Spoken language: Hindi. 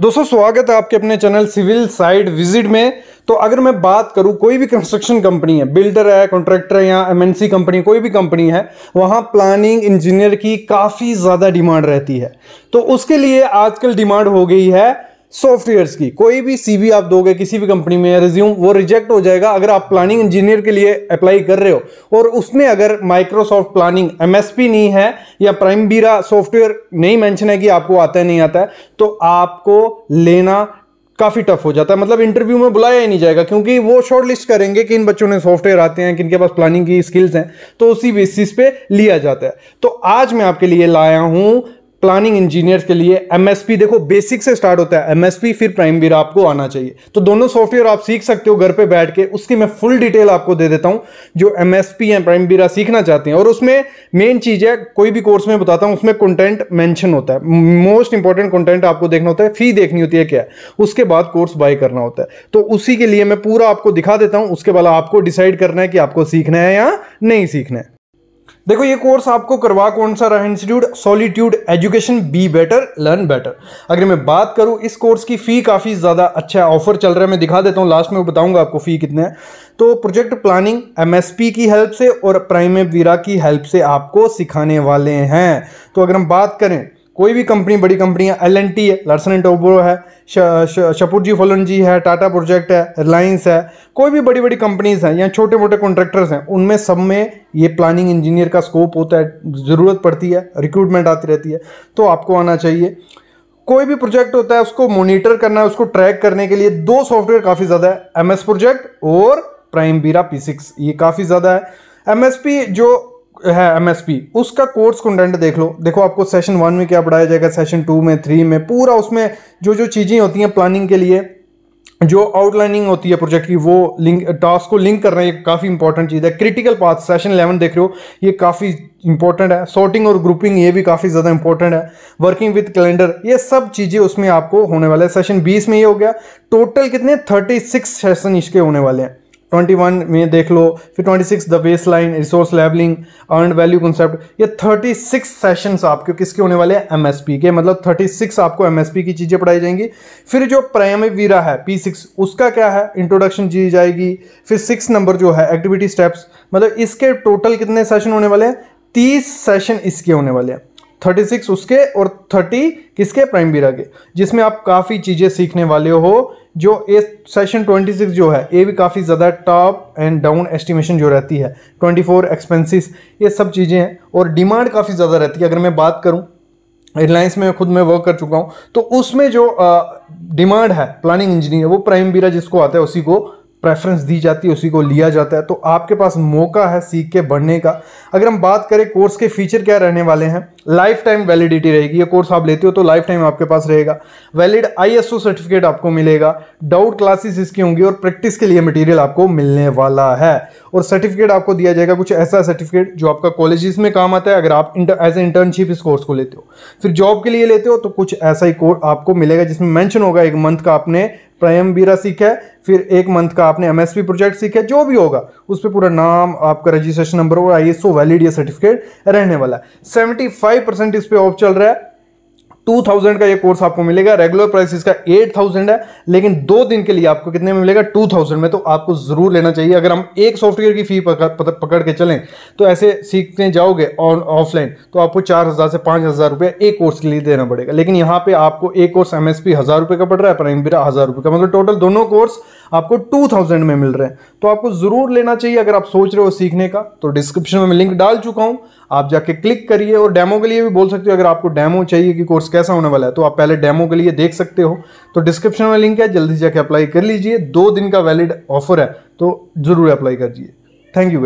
दोस्तों स्वागत है आपके अपने चैनल सिविल साइड विजिट में तो अगर मैं बात करूं कोई भी कंस्ट्रक्शन कंपनी है बिल्डर है कॉन्ट्रैक्टर है या एमएनसी कंपनी कोई भी कंपनी है वहां प्लानिंग इंजीनियर की काफ़ी ज़्यादा डिमांड रहती है तो उसके लिए आजकल डिमांड हो गई है सॉफ्टवेयर्स की कोई भी सीवी आप दोगे किसी भी कंपनी में रिज्यूम वो रिजेक्ट हो जाएगा अगर आप प्लानिंग इंजीनियर के लिए अप्लाई कर रहे हो और उसमें अगर माइक्रोसॉफ्ट प्लानिंग एमएसपी नहीं है या प्राइम बीरा सॉफ्टवेयर नहीं मेंशन है कि आपको आता है नहीं आता है तो आपको लेना काफ़ी टफ हो जाता है मतलब इंटरव्यू में बुलाया ही नहीं जाएगा क्योंकि वो शॉर्ट लिस्ट करेंगे कि इन बच्चों ने सॉफ्टवेयर आते हैं किनके पास प्लानिंग की स्किल्स हैं तो उसी बेसिस पे लिया जाता है तो आज मैं आपके लिए लाया हूँ प्लानिंग इंजीनियर्स के लिए एमएसपी देखो बेसिक से स्टार्ट होता है एमएसपी फिर प्राइम वीरा आपको आना चाहिए तो दोनों सॉफ्टवेयर आप सीख सकते हो घर पे बैठ के उसकी मैं फुल डिटेल आपको दे देता हूँ जो एमएसपी या प्राइम वीरा सीखना चाहते हैं और उसमें मेन चीज़ है कोई भी कोर्स में बताता हूँ उसमें कंटेंट मैंशन होता है मोस्ट इंपॉर्टेंट कंटेंट आपको देखना होता है फी देखनी होती है क्या उसके बाद कोर्स बाय करना होता है तो उसी के लिए मैं पूरा आपको दिखा देता हूँ उसके बाद आपको डिसाइड करना है कि आपको सीखना है या नहीं सीखना है देखो ये कोर्स आपको करवा कौन सा रहा institute solitude education be better learn better अगर मैं बात करूँ इस कोर्स की फ़ी काफ़ी ज़्यादा अच्छा है ऑफर चल रहा है मैं दिखा देता हूँ लास्ट में बताऊँगा आपको फ़ी कितने है तो प्रोजेक्ट प्लानिंग एमएसपी की हेल्प से और प्राइम वीरा की हेल्प से आपको सिखाने वाले हैं तो अगर हम बात करें कोई भी कंपनी बड़ी कंपनियाँ एल एन टी है लार्सन एंड टोबरो है शपुर जी फोलन जी है टाटा प्रोजेक्ट है रिलायंस है कोई भी बड़ी बड़ी कंपनीज हैं या छोटे मोटे कॉन्ट्रैक्टर्स हैं उनमें सब में ये प्लानिंग इंजीनियर का स्कोप होता है ज़रूरत पड़ती है रिक्रूटमेंट आती रहती है तो आपको आना चाहिए कोई भी प्रोजेक्ट होता है उसको मोनिटर करना है उसको ट्रैक करने के लिए दो सॉफ्टवेयर काफ़ी ज़्यादा है एम प्रोजेक्ट और प्राइम बीरा पी ये काफ़ी ज़्यादा है एम जो है एमएसपी उसका कोर्स कंटेंट देख लो देखो आपको सेशन वन में क्या पढ़ाया जाएगा सेशन टू में थ्री में पूरा उसमें जो जो चीज़ें होती हैं प्लानिंग के लिए जो आउटलाइनिंग होती है प्रोजेक्ट की वो लिंक टास्क को लिंक करना ये काफ़ी इंपॉर्टेंट चीज़ है क्रिटिकल पाथ सेशन इलेवन देख रहे हो ये काफ़ी इंपॉर्टेंट है सॉर्टिंग और ग्रुपिंग ये भी काफ़ी ज़्यादा इंपॉर्टेंट है वर्किंग विद कैलेंडर ये सब चीज़ें उसमें आपको होने वाला है सेशन बीस में ये हो गया टोटल कितने थर्टी सिक्स सेशन इसके होने वाले हैं 21 में देख लो फिर 26 the baseline resource levelling earn value concept ये 36 सेशन आपके किसके होने वाले हैं एमएसपी के मतलब 36 आपको एमएसपी की चीज़ें पढ़ाई जाएंगी फिर जो प्राइमरी वीरा है पी सिक्स उसका क्या है इंट्रोडक्शन दी जाएगी फिर सिक्स नंबर जो है एक्टिविटी स्टेप्स मतलब इसके टोटल कितने सेशन होने वाले हैं तीस सेशन इसके होने वाले हैं थर्टी सिक्स उसके और थर्टी किसके प्राइम बीरा के जिसमें आप काफ़ी चीज़ें सीखने वाले हो जो ये सेशन 26 जो है ये भी काफ़ी ज़्यादा टॉप एंड डाउन एस्टिमेशन जो रहती है 24 एक्सपेंसेस ये सब चीज़ें हैं और डिमांड काफ़ी ज़्यादा रहती है अगर मैं बात करूं एयरलाइंस में खुद मैं वर्क कर चुका हूं तो उसमें जो डिमांड है प्लानिंग इंजीनियर वो प्राइम बीरा जिसको आता है उसी को प्रेफरेंस दी जाती है उसी को लिया जाता है तो आपके पास मौका है सीख के बढ़ने का अगर हम बात करें कोर्स के फीचर क्या रहने वाले हैं लाइफ टाइम वैलिडिटी रहेगी ये कोर्स आप लेते हो तो लाइफ टाइम आपके पास रहेगा वैलिड आईएसओ सर्टिफिकेट आपको मिलेगा डाउट क्लासेस इसकी होंगी और प्रैक्टिस के लिए मटेरियल आपको मिलने वाला है और सर्टिफिकेट आपको दिया जाएगा कुछ ऐसा सर्टिफिकेट जो आपका कॉलेज में काम आता है अगर आप एज ए इंटर्नशिप इस कोर्स को लेते हो फिर जॉब के लिए लेते हो तो कुछ ऐसा ही कोर्स आपको मिलेगा जिसमें मैंशन होगा एक मंथ का आपने प्राइम बीरा सीखा है फिर एक मंथ का आपने एम प्रोजेक्ट सीखा है जो भी होगा उस पर पूरा नाम आपका रजिस्ट्रेशन नंबर और आई एस वैलिड ये सर्टिफिकेट रहने वाला है सेवेंटी फाइव परसेंट इस पर ऑफ चल रहा है टू थाउजेंड का ये कोर्स आपको मिलेगा रेगुलर प्राइस इसका एट थाउजेंड है लेकिन दो दिन के लिए आपको कितने में मिलेगा टू थाउजेंड में तो आपको ज़रूर लेना चाहिए अगर हम एक सॉफ्टवेयर की फ़ी पकड़ पकड़ के चलें तो ऐसे सीखते जाओगे और ऑफलाइन तो आपको चार हज़ार से पाँच हज़ार रुपये एक कोर्स के लिए देना पड़ेगा लेकिन यहाँ पर आपको एक कोर्स एम एस पी हज़ार का पड़ रहा है प्राइम बिरा हज़ार रुपये का मतलब टोटल दोनों कोर्स आपको टू थाउजेंड में मिल रहे हैं तो आपको ज़रूर लेना चाहिए अगर आप सोच रहे हो सीखने का तो डिस्क्रिप्शन में लिंक डाल चुका हूँ आप जाके क्लिक करिए और डेमो के लिए भी बोल सकते हो अगर आपको डेमो चाहिए कि कोर्स कैसा होने वाला है तो आप पहले डेमो के लिए देख सकते हो तो डिस्क्रिप्शन में लिंक है जल्दी जाके अप्लाई कर लीजिए दो दिन का वैलिड ऑफर है तो ज़रूर अप्लाई कर थैंक यू